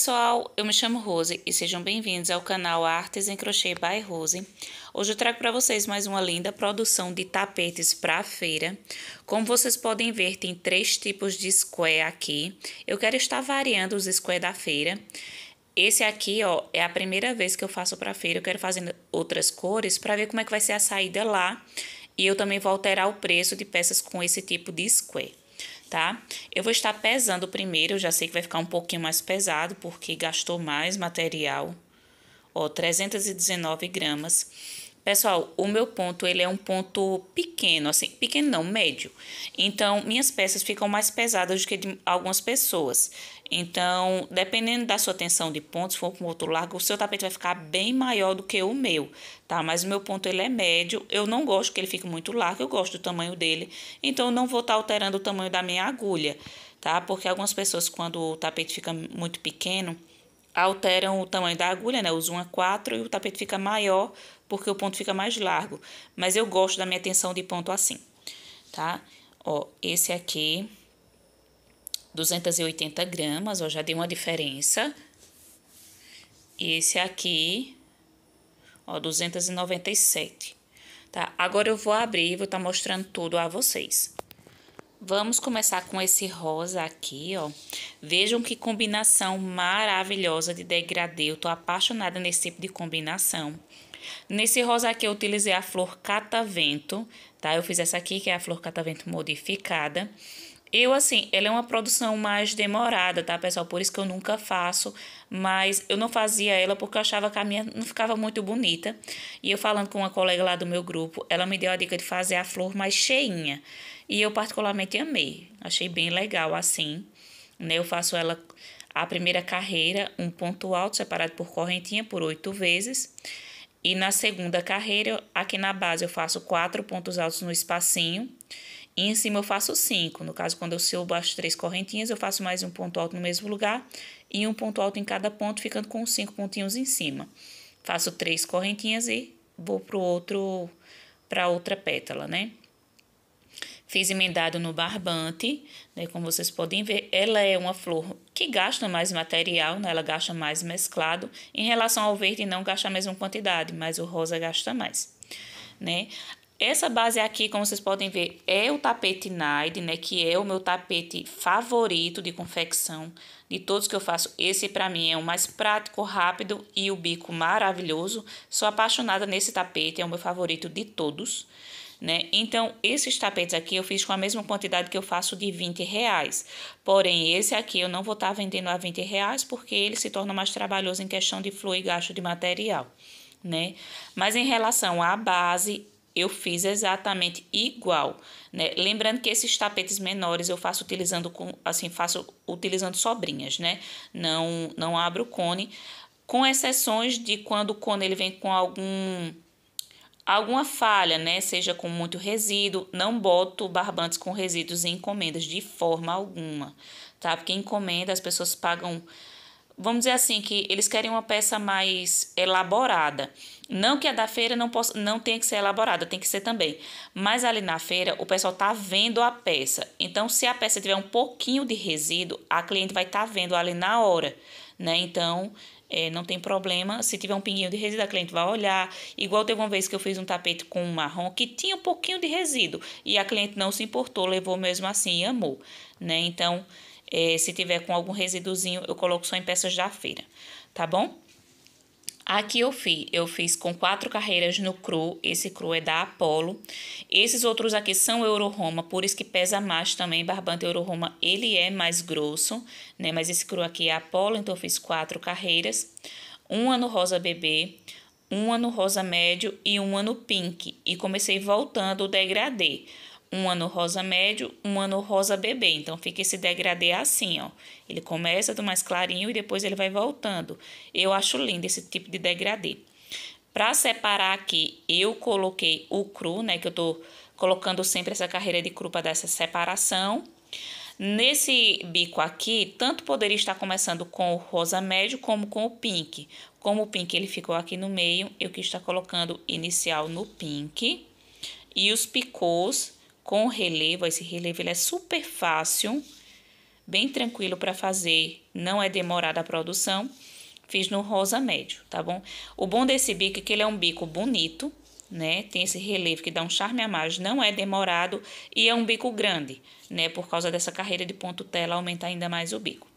pessoal, eu me chamo Rose e sejam bem-vindos ao canal Artes em Crochê by Rose. Hoje eu trago para vocês mais uma linda produção de tapetes para a feira. Como vocês podem ver, tem três tipos de square aqui. Eu quero estar variando os square da feira. Esse aqui, ó, é a primeira vez que eu faço para feira. Eu quero fazer outras cores para ver como é que vai ser a saída lá. E eu também vou alterar o preço de peças com esse tipo de square tá? Eu vou estar pesando primeiro, eu já sei que vai ficar um pouquinho mais pesado, porque gastou mais material, ó, 319 gramas. Pessoal, o meu ponto ele é um ponto pequeno, assim, pequeno não, médio. Então, minhas peças ficam mais pesadas do que de algumas pessoas. Então, dependendo da sua tensão de pontos, se for com outro largo, o seu tapete vai ficar bem maior do que o meu, tá? Mas o meu ponto ele é médio. Eu não gosto que ele fique muito largo, eu gosto do tamanho dele. Então, eu não vou estar tá alterando o tamanho da minha agulha, tá? Porque algumas pessoas quando o tapete fica muito pequeno, alteram o tamanho da agulha, né? Uso 1 a 4 e o tapete fica maior porque o ponto fica mais largo. Mas eu gosto da minha tensão de ponto assim, tá? Ó, esse aqui, 280 gramas, ó, já deu uma diferença. E esse aqui, ó, 297, tá? Agora eu vou abrir e vou estar tá mostrando tudo a vocês. Vamos começar com esse rosa aqui, ó. Vejam que combinação maravilhosa de degradê. Eu tô apaixonada nesse tipo de combinação. Nesse rosa aqui eu utilizei a flor catavento, tá? Eu fiz essa aqui, que é a flor catavento modificada. Eu, assim, ela é uma produção mais demorada, tá, pessoal? Por isso que eu nunca faço. Mas eu não fazia ela porque eu achava que a minha não ficava muito bonita. E eu falando com uma colega lá do meu grupo, ela me deu a dica de fazer a flor mais cheinha. E eu particularmente amei. Achei bem legal assim. Né? Eu faço ela a primeira carreira, um ponto alto separado por correntinha por oito vezes. E na segunda carreira, aqui na base, eu faço quatro pontos altos no espacinho e em cima eu faço 5. No caso, quando eu subo baixo três correntinhas, eu faço mais um ponto alto no mesmo lugar e um ponto alto em cada ponto, ficando com cinco pontinhos em cima. Faço três correntinhas e vou o outro para outra pétala, né? Fiz emendado no barbante, né? Como vocês podem ver, ela é uma flor que gasta mais material, né? Ela gasta mais mesclado. Em relação ao verde, não gasta a mesma quantidade, mas o rosa gasta mais, né? Essa base aqui, como vocês podem ver, é o tapete Nide, né? Que é o meu tapete favorito de confecção de todos que eu faço. Esse, para mim, é o mais prático, rápido e o bico maravilhoso. Sou apaixonada nesse tapete, é o meu favorito de todos. Né? Então, esses tapetes aqui eu fiz com a mesma quantidade que eu faço de 20 reais. Porém, esse aqui eu não vou estar tá vendendo a 20 reais porque ele se torna mais trabalhoso em questão de flor e gasto de material, né? Mas em relação à base, eu fiz exatamente igual, né? Lembrando que esses tapetes menores eu faço utilizando com, assim, faço utilizando sobrinhas, né? Não não abro cone, com exceções de quando o cone ele vem com algum alguma falha, né? Seja com muito resíduo, não boto barbantes com resíduos em encomendas de forma alguma, tá? Porque encomenda as pessoas pagam vamos dizer assim, que eles querem uma peça mais elaborada. Não que a da feira não, possa, não tenha que ser elaborada, tem que ser também. Mas ali na feira, o pessoal tá vendo a peça. Então, se a peça tiver um pouquinho de resíduo, a cliente vai estar tá vendo ali na hora, né? Então, é, não tem problema. Se tiver um pinguinho de resíduo, a cliente vai olhar. Igual teve uma vez que eu fiz um tapete com um marrom que tinha um pouquinho de resíduo. E a cliente não se importou, levou mesmo assim e amou, né? Então... É, se tiver com algum resíduozinho, eu coloco só em peças da feira, tá bom? Aqui eu fiz, eu fiz com quatro carreiras no cru, esse cru é da Apollo. Esses outros aqui são Euroroma, por isso que pesa mais também, barbante Euroroma, ele é mais grosso, né? Mas esse cru aqui é Apollo, então eu fiz quatro carreiras. Uma no rosa bebê, uma no rosa médio e uma no pink. E comecei voltando o degradê um ano rosa médio, um ano rosa bebê. Então fica esse degradê assim, ó. Ele começa do mais clarinho e depois ele vai voltando. Eu acho lindo esse tipo de degradê. Para separar aqui, eu coloquei o cru, né, que eu tô colocando sempre essa carreira de cru para dar essa separação. Nesse bico aqui, tanto poderia estar começando com o rosa médio como com o pink. Como o pink ele ficou aqui no meio, eu quis estar colocando inicial no pink. E os picôs com relevo. Esse relevo ele é super fácil, bem tranquilo para fazer, não é demorada a produção. Fiz no rosa médio, tá bom? O bom desse bico é que ele é um bico bonito, né? Tem esse relevo que dá um charme a mais, não é demorado e é um bico grande, né? Por causa dessa carreira de ponto tela, aumenta ainda mais o bico.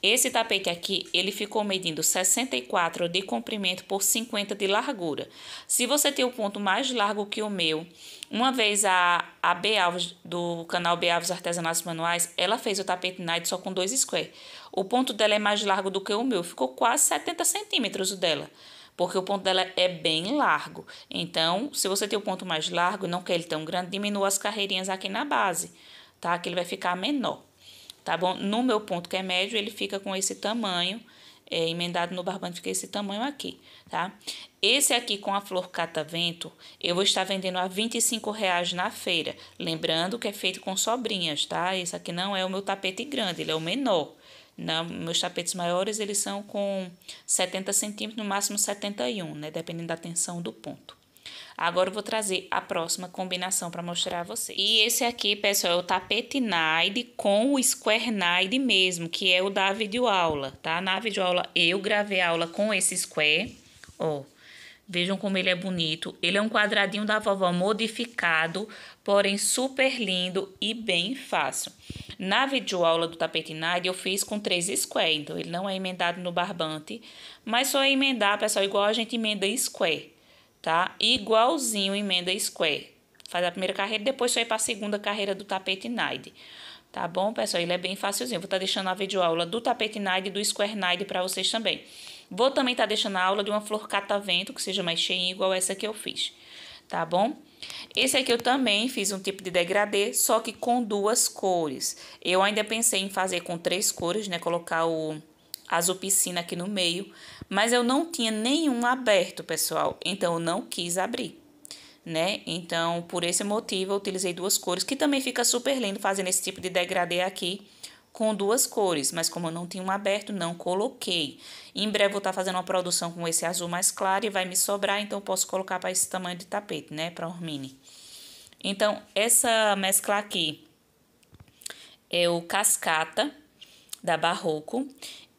Esse tapete aqui, ele ficou medindo 64 de comprimento por 50 de largura. Se você tem o um ponto mais largo que o meu, uma vez a, a B Alves, do canal B Alves Artesanatos Manuais, ela fez o tapete night só com dois square. O ponto dela é mais largo do que o meu, ficou quase 70 centímetros o dela porque o ponto dela é bem largo. Então, se você tem o ponto mais largo e não quer ele tão grande, diminua as carreirinhas aqui na base, tá? Que ele vai ficar menor tá bom? No meu ponto que é médio, ele fica com esse tamanho, é, emendado no barbante, fica esse tamanho aqui, tá? Esse aqui com a flor catavento, eu vou estar vendendo a 25 reais na feira. Lembrando que é feito com sobrinhas, tá? Esse aqui não é o meu tapete grande, ele é o menor. Não, meus tapetes maiores, eles são com 70 centímetros, no máximo 71, né? Dependendo da tensão do ponto. Agora eu vou trazer a próxima combinação para mostrar a vocês. E esse aqui, pessoal, é o tapete Nide com o Square Nide mesmo, que é o da videoaula, tá? Na videoaula eu gravei a aula com esse Square, ó. Vejam como ele é bonito. Ele é um quadradinho da vovó modificado, porém super lindo e bem fácil. Na videoaula do tapetinade eu fiz com três square, então ele não é emendado no barbante, mas só é emendar, pessoal, igual a gente emenda square tá? Igualzinho emenda square. Faz a primeira carreira, depois só ir para a segunda carreira do tapete naide Tá bom, pessoal? Ele é bem facilzinho. Vou estar tá deixando a videoaula do tapete naide e do square naide para vocês também. Vou também estar tá deixando a aula de uma flor catavento, que seja mais cheia igual essa que eu fiz. Tá bom? Esse aqui eu também fiz um tipo de degradê, só que com duas cores. Eu ainda pensei em fazer com três cores, né? Colocar o azul-piscina aqui no meio, mas eu não tinha nenhum aberto, pessoal, então eu não quis abrir, né? Então, por esse motivo, eu utilizei duas cores, que também fica super lindo fazendo esse tipo de degradê aqui com duas cores, mas como eu não tinha um aberto, não coloquei. Em breve, eu vou estar tá fazendo uma produção com esse azul mais claro e vai me sobrar, então eu posso colocar para esse tamanho de tapete, né, para Hormini. Então, essa mescla aqui é o Cascata, da Barroco.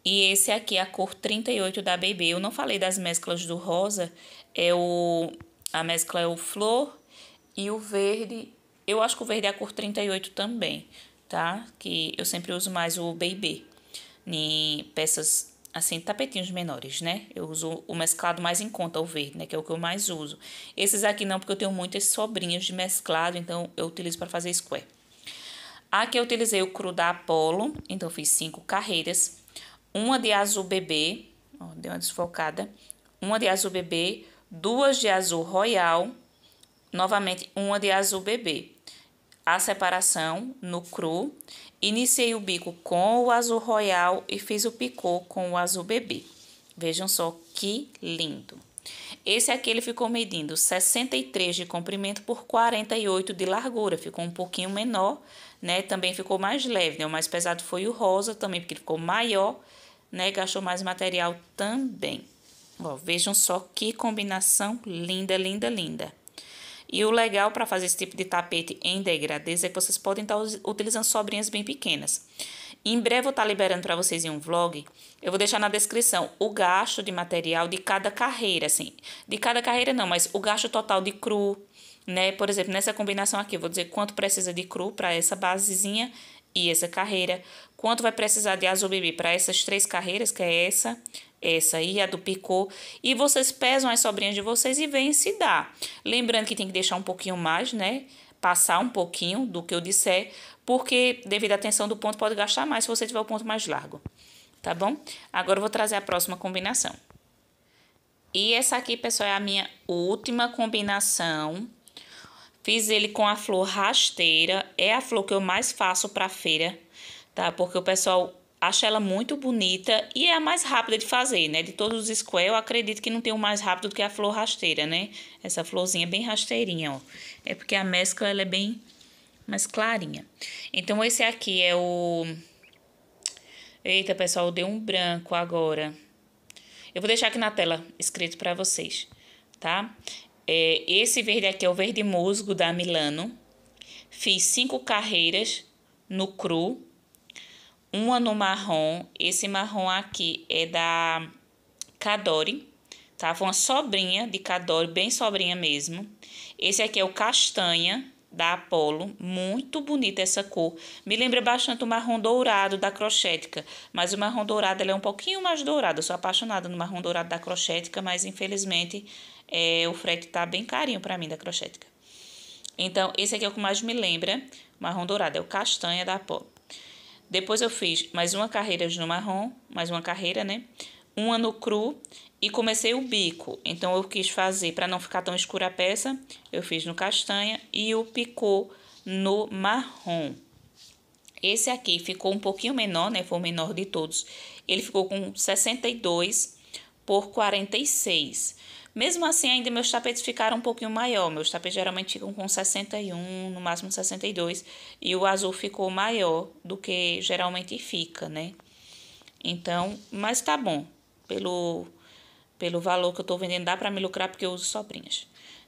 E esse aqui é a cor 38 da BB. Eu não falei das mesclas do rosa, é o a mescla é o flor e o verde. Eu acho que o verde é a cor 38 também, tá? Que eu sempre uso mais o BB em peças assim, tapetinhos menores, né? Eu uso o mesclado mais em conta, o verde, né? Que é o que eu mais uso. Esses aqui não, porque eu tenho muitas sobrinhas de mesclado, então eu utilizo para fazer square. Aqui eu utilizei o cru da Apollo, então fiz cinco carreiras uma de azul bebê, ó, deu uma desfocada, uma de azul bebê, duas de azul royal, novamente uma de azul bebê. A separação no cru, iniciei o bico com o azul royal e fiz o picô com o azul bebê. Vejam só que lindo. Esse aqui ele ficou medindo 63 de comprimento por 48 de largura, ficou um pouquinho menor, né? Também ficou mais leve, né? O mais pesado foi o rosa também, porque ele ficou maior né? Gastou mais material também. Ó, vejam só que combinação linda, linda, linda. E o legal para fazer esse tipo de tapete em degradês é que vocês podem estar tá utilizando sobrinhas bem pequenas. Em breve eu vou estar tá liberando para vocês em um vlog. Eu vou deixar na descrição o gasto de material de cada carreira, assim. De cada carreira não, mas o gasto total de cru, né? Por exemplo, nessa combinação aqui, eu vou dizer quanto precisa de cru para essa basezinha e essa carreira, quanto vai precisar de azul azubibi para essas três carreiras, que é essa, essa e a do picô, e vocês pesam as sobrinhas de vocês e veem se dá. Lembrando que tem que deixar um pouquinho mais, né? Passar um pouquinho do que eu disser, porque devido à tensão do ponto pode gastar mais se você tiver o ponto mais largo, tá bom? Agora eu vou trazer a próxima combinação. E essa aqui, pessoal, é a minha última combinação Fiz ele com a flor rasteira, é a flor que eu mais faço para feira, tá? Porque o pessoal acha ela muito bonita e é a mais rápida de fazer, né? De todos os square, eu acredito que não tem um mais rápido do que a flor rasteira, né? Essa florzinha é bem rasteirinha, ó. É porque a mescla ela é bem mais clarinha. Então esse aqui é o Eita, pessoal, deu um branco agora. Eu vou deixar aqui na tela escrito para vocês, tá? É, esse verde aqui é o verde musgo da Milano. Fiz cinco carreiras no cru, uma no marrom. Esse marrom aqui é da Cadore, Tava tá? uma sobrinha de Cadore, bem sobrinha mesmo. Esse aqui é o castanha da Apollo, muito bonita essa cor. Me lembra bastante o marrom dourado da Crochética, mas o marrom dourado é um pouquinho mais dourado. Eu sou apaixonada no marrom dourado da Crochética, mas infelizmente é, o frete tá bem carinho para mim da Crochética. Então, esse aqui é o que mais me lembra, marrom dourado, é o castanha da pó. Depois eu fiz mais uma carreira no marrom, mais uma carreira, né? Uma no cru e comecei o bico. Então, eu quis fazer, para não ficar tão escura a peça, eu fiz no castanha e o picô no marrom. Esse aqui ficou um pouquinho menor, né? Foi o menor de todos. Ele ficou com 62 por 46. Mesmo assim, ainda meus tapetes ficaram um pouquinho maior. Meus tapetes geralmente ficam com 61, no máximo 62, e o azul ficou maior do que geralmente fica, né? Então, mas tá bom. Pelo pelo valor que eu tô vendendo, dá para me lucrar porque eu uso sobrinhas,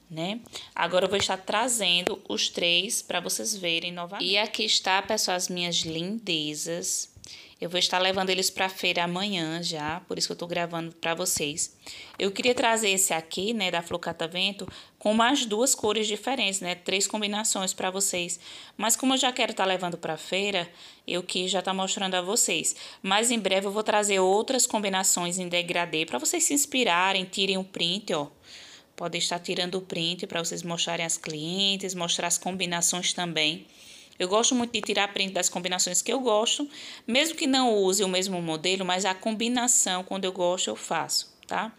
né? Agora eu vou estar trazendo os três para vocês verem novamente. E aqui está, pessoal, as minhas lindezas eu vou estar levando eles para feira amanhã já, por isso que eu estou gravando para vocês. Eu queria trazer esse aqui, né, da Flor Catavento, com mais duas cores diferentes, né, três combinações para vocês. Mas como eu já quero estar tá levando para feira, eu que já tá mostrando a vocês. Mas em breve eu vou trazer outras combinações em degradê para vocês se inspirarem, tirem um print, ó. Podem estar tirando o print para vocês mostrarem as clientes, mostrar as combinações também. Eu gosto muito de tirar print das combinações que eu gosto, mesmo que não use o mesmo modelo, mas a combinação, quando eu gosto, eu faço, tá?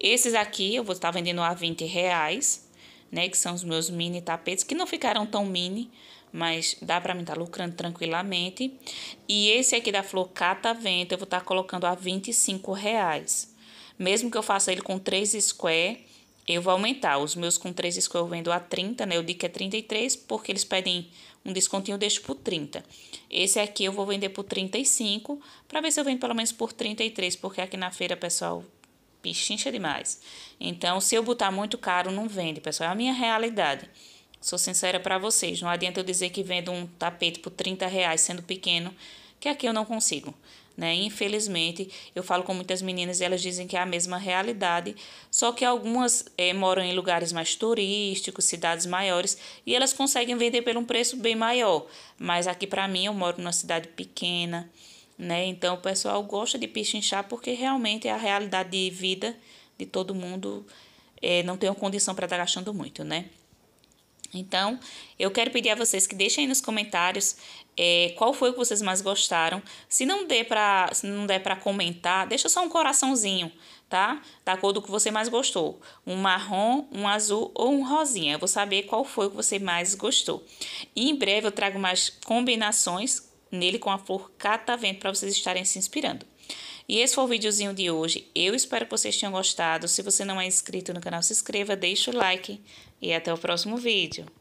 Esses aqui eu vou estar vendendo a 20 reais, né? Que são os meus mini tapetes, que não ficaram tão mini, mas dá para mim estar tá lucrando tranquilamente. E esse aqui da Flor Cata Vento, eu vou estar colocando a 25 reais. Mesmo que eu faça ele com 3 square, eu vou aumentar. Os meus com 3 eu vendo a 30, né? Eu digo que é 33 porque eles pedem um descontinho, eu deixo por 30. Esse aqui eu vou vender por 35 para ver se eu vendo pelo menos por 33, porque aqui na feira, pessoal, pichincha demais. Então, se eu botar muito caro, não vende, pessoal. É a minha realidade. Sou sincera para vocês, não adianta eu dizer que vendo um tapete por 30 reais sendo pequeno, que aqui eu não consigo. Né? Infelizmente, eu falo com muitas meninas e elas dizem que é a mesma realidade, só que algumas é, moram em lugares mais turísticos, cidades maiores, e elas conseguem vender por um preço bem maior. Mas aqui para mim, eu moro numa cidade pequena, né? Então o pessoal gosta de pichinchar porque realmente é a realidade de vida de todo mundo. É, não tem condição para estar tá gastando muito, né? Então, eu quero pedir a vocês que deixem aí nos comentários é, qual foi o que vocês mais gostaram. Se não der para, se não der para comentar, deixa só um coraçãozinho, tá? Da cor do que você mais gostou, um marrom, um azul ou um rosinha. Eu vou saber qual foi o que você mais gostou. E em breve eu trago mais combinações nele com a flor catavento tá para vocês estarem se inspirando. E esse foi o videozinho de hoje. Eu espero que vocês tenham gostado. Se você não é inscrito no canal, se inscreva, deixa o like e até o próximo vídeo.